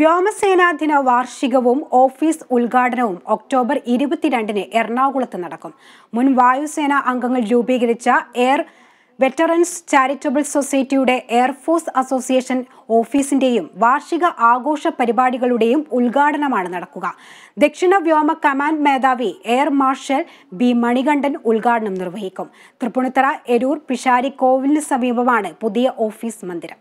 വ്യോമസേനാ ദിന വാർഷികവും ഓഫീസ് ഉദ്ഘാടനവും ഒക്ടോബർ ഇരുപത്തിരണ്ടിന് എറണാകുളത്ത് നടക്കും മുൻ വായുസേനാ അംഗങ്ങൾ രൂപീകരിച്ച എയർ വെറ്ററൻസ് ചാരിറ്റബിൾ സൊസൈറ്റിയുടെ എയർഫോഴ്സ് അസോസിയേഷൻ ഓഫീസിന്റെയും വാർഷിക ആഘോഷ പരിപാടികളുടെയും ഉദ്ഘാടനമാണ് നടക്കുക ദക്ഷിണ വ്യോമ കമാൻഡ് മേധാവി എയർ മാർഷൽ ബി മണികണ്ഠൻ ഉദ്ഘാടനം നിർവഹിക്കും തൃപ്പൂണിത്തറ എരൂർ പിഷാരി കോവിലിന് സമീപമാണ് പുതിയ ഓഫീസ് മന്ദിരം